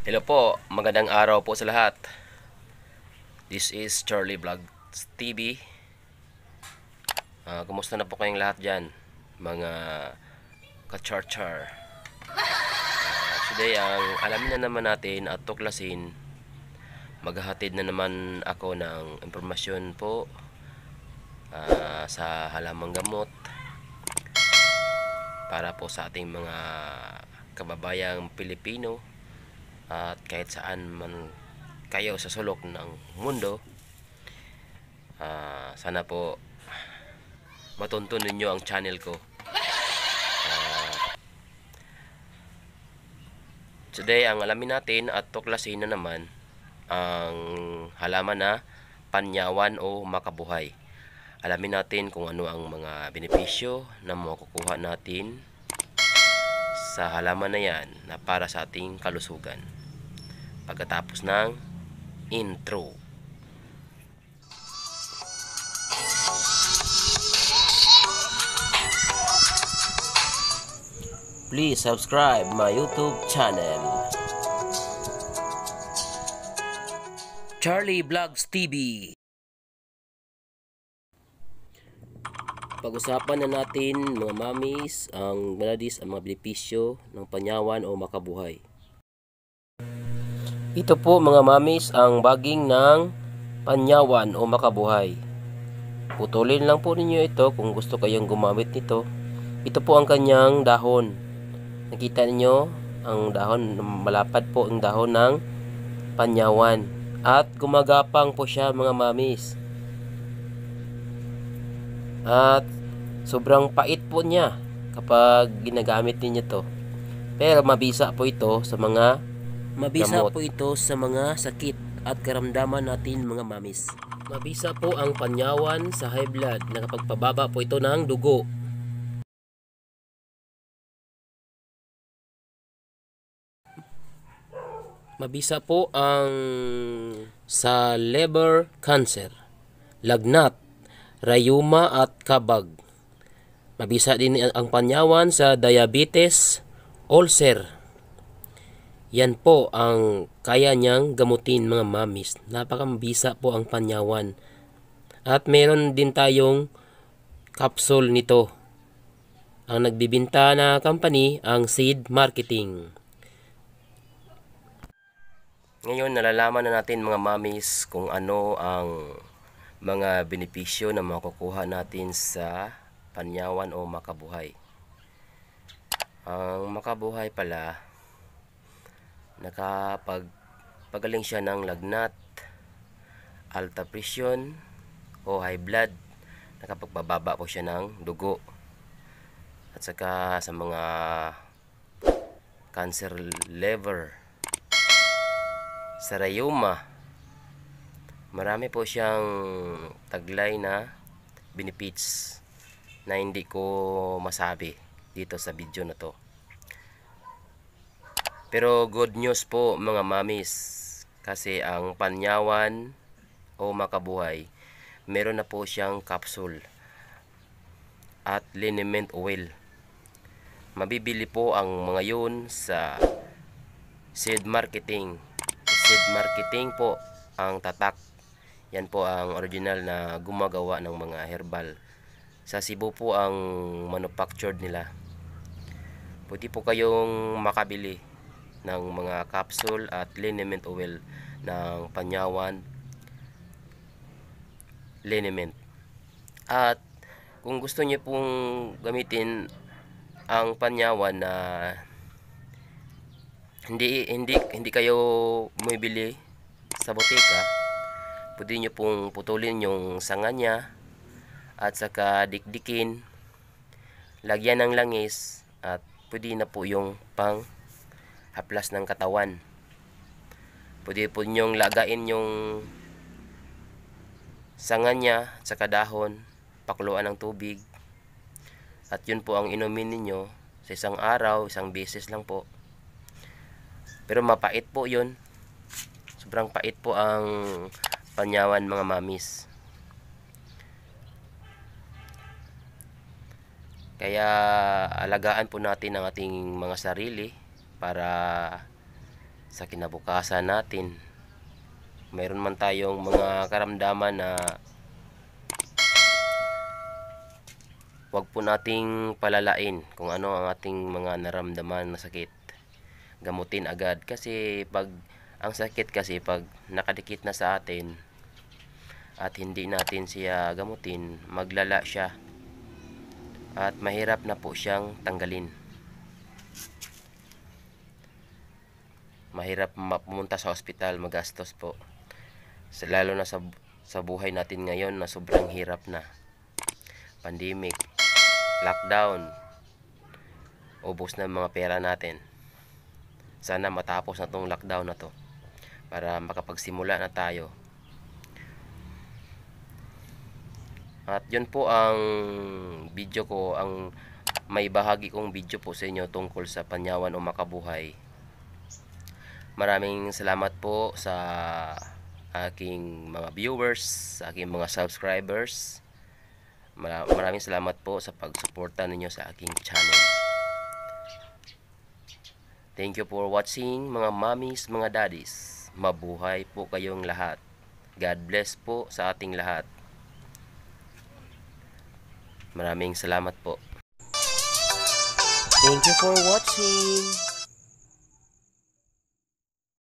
Hello po, magandang araw po sa lahat. This is Charlie Vlog TV. Uh, ah, kumusta na po kayong lahat dyan? Mga kacharchar. Uh, today, ang alamin na naman natin at tuklasin, maghahatid na naman ako ng impormasyon po uh, sa halamang gamot para po sa ating mga kababayang Pilipino at kahit saan man kayo sa sulok ng mundo uh, sana po matuntun ninyo ang channel ko uh, today ang alamin natin at tuklasin na naman ang halaman na panyawan o makabuhay alamin natin kung ano ang mga benepisyo na makukuha natin sa halaman na yan na para sa ating kalusugan pagkatapos ng intro. Please subscribe my YouTube channel. Charlie Vlogs TV Pag-usapan na natin mga mamis ang maladis ang mga benepisyo ng panyawan o makabuhay. Ito po mga mamis ang baging ng panyawan o makabuhay. Putulin lang po ninyo ito kung gusto kayong gumamit nito. Ito po ang kanyang dahon. Nakita niyo ang dahon, malapad po ang dahon ng panyawan. At gumagapang po siya mga mamis. At sobrang pait po niya kapag ginagamit niyo to. Pero mabisa po ito sa mga Mabisa gamot. po ito sa mga sakit at karamdaman natin mga mamis. Mabisa po ang panyawan sa high blood. Nakapagpababa po ito ng dugo. Mabisa po ang sa liver cancer, lagnat, rayuma at kabag. Mabisa din ang panyawan sa diabetes, ulcer, yan po ang kaya niyang gamutin mga mamis. Napakamabisa po ang panyawan. At meron din tayong capsule nito. Ang nagbibinta na company ang Seed Marketing. Ngayon nalalaman na natin mga mamis kung ano ang mga benepisyo na makukuha natin sa panyawan o makabuhay. Ang makabuhay pala nakapag pagaling siya ng lagnat alta presyon o high blood nakapagbababa po siya ng dugo at saka sa mga cancer liver sarayuma marami po siyang taglay na benefits na hindi ko masabi dito sa video na to pero good news po mga mamis kasi ang panyawan o makabuhay meron na po siyang capsule at liniment oil. Mabibili po ang mga yun sa seed marketing. Seed marketing po ang tatak. Yan po ang original na gumagawa ng mga herbal. Sa Cebu po ang manufactured nila. Pwede po kayong makabili ng mga capsule at liniment oil ng panyawan liniment. At kung gusto niyo pong gamitin ang panyawan na hindi hindi hindi kayo bumibili sa botika, pwede niyo pong putulin yung sanga niya at saka dikdikin, lagyan ng langis at pwede na po yung pang haplas ng katawan pwede po ninyong lagain yung sanga niya sa kadahon pakuluan ng tubig at yun po ang inumin ninyo sa isang araw, isang beses lang po pero mapait po yun sobrang pait po ang panyawan mga mamis Kaya alagaan po natin ang ating mga sarili para sa kinabukasan natin mayroon man tayong mga karamdaman na wag po nating palalain kung ano ang ating mga naramdaman na sakit gamutin agad kasi pag ang sakit kasi pag nakadikit na sa atin at hindi natin siya gamutin maglala siya at mahirap na po siyang tanggalin mahirap pumunta sa ospital, magastos po. Lalo na sa, sa buhay natin ngayon na sobrang hirap na. Pandemic, lockdown, ubos na mga pera natin. Sana matapos na tong lockdown na to para makapagsimula na tayo. At yun po ang video ko, ang may bahagi kong video po sa inyo tungkol sa Panyawan o Makabuhay. Maraming salamat po sa aking mga viewers, sa aking mga subscribers. Maraming salamat po sa pagsuporta ninyo sa aking channel. Thank you for watching mga mommies, mga daddies. Mabuhay po kayong lahat. God bless po sa ating lahat. Maraming salamat po. Thank you for watching.